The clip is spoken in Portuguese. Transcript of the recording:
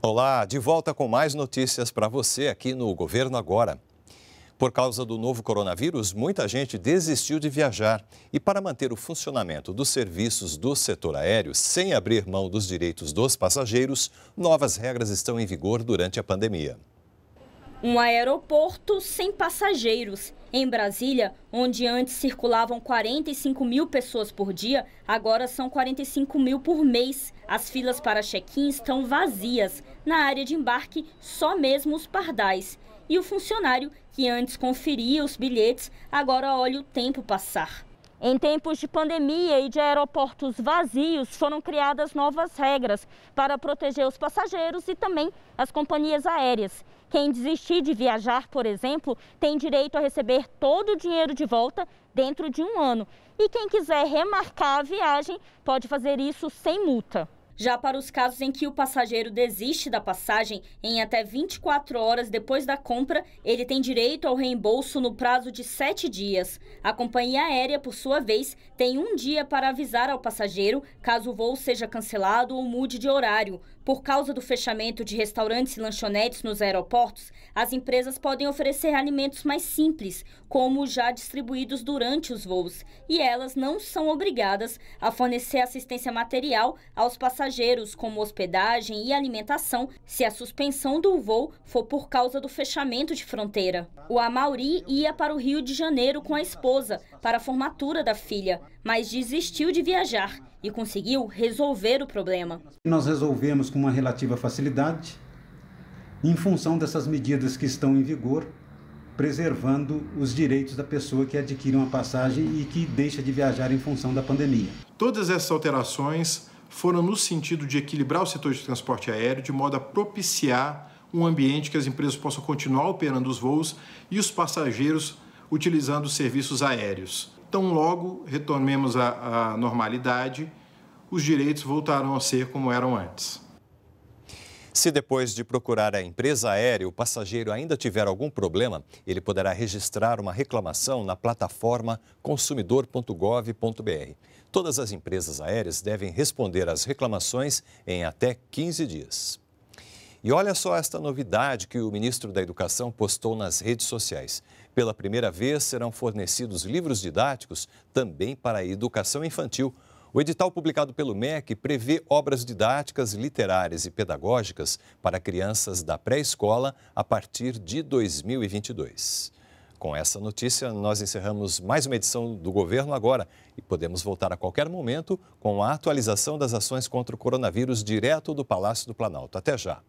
Olá, de volta com mais notícias para você aqui no Governo Agora. Por causa do novo coronavírus, muita gente desistiu de viajar. E para manter o funcionamento dos serviços do setor aéreo sem abrir mão dos direitos dos passageiros, novas regras estão em vigor durante a pandemia. Um aeroporto sem passageiros. Em Brasília, onde antes circulavam 45 mil pessoas por dia, agora são 45 mil por mês. As filas para check-in estão vazias. Na área de embarque, só mesmo os pardais. E o funcionário, que antes conferia os bilhetes, agora olha o tempo passar. Em tempos de pandemia e de aeroportos vazios, foram criadas novas regras para proteger os passageiros e também as companhias aéreas. Quem desistir de viajar, por exemplo, tem direito a receber todo o dinheiro de volta dentro de um ano. E quem quiser remarcar a viagem pode fazer isso sem multa. Já para os casos em que o passageiro desiste da passagem, em até 24 horas depois da compra, ele tem direito ao reembolso no prazo de 7 dias. A companhia aérea, por sua vez, tem um dia para avisar ao passageiro caso o voo seja cancelado ou mude de horário. Por causa do fechamento de restaurantes e lanchonetes nos aeroportos, as empresas podem oferecer alimentos mais simples, como já distribuídos durante os voos, e elas não são obrigadas a fornecer assistência material aos passageiros passageiros, como hospedagem e alimentação, se a suspensão do voo for por causa do fechamento de fronteira. O Amauri ia para o Rio de Janeiro com a esposa para a formatura da filha, mas desistiu de viajar e conseguiu resolver o problema. Nós resolvemos com uma relativa facilidade, em função dessas medidas que estão em vigor, preservando os direitos da pessoa que adquire uma passagem e que deixa de viajar em função da pandemia. Todas essas alterações foram no sentido de equilibrar o setor de transporte aéreo de modo a propiciar um ambiente que as empresas possam continuar operando os voos e os passageiros utilizando os serviços aéreos. Tão logo retornemos à, à normalidade, os direitos voltarão a ser como eram antes. Se depois de procurar a empresa aérea o passageiro ainda tiver algum problema, ele poderá registrar uma reclamação na plataforma consumidor.gov.br. Todas as empresas aéreas devem responder às reclamações em até 15 dias. E olha só esta novidade que o ministro da Educação postou nas redes sociais. Pela primeira vez serão fornecidos livros didáticos também para a educação infantil o edital publicado pelo MEC prevê obras didáticas, literárias e pedagógicas para crianças da pré-escola a partir de 2022. Com essa notícia, nós encerramos mais uma edição do Governo Agora e podemos voltar a qualquer momento com a atualização das ações contra o coronavírus direto do Palácio do Planalto. Até já!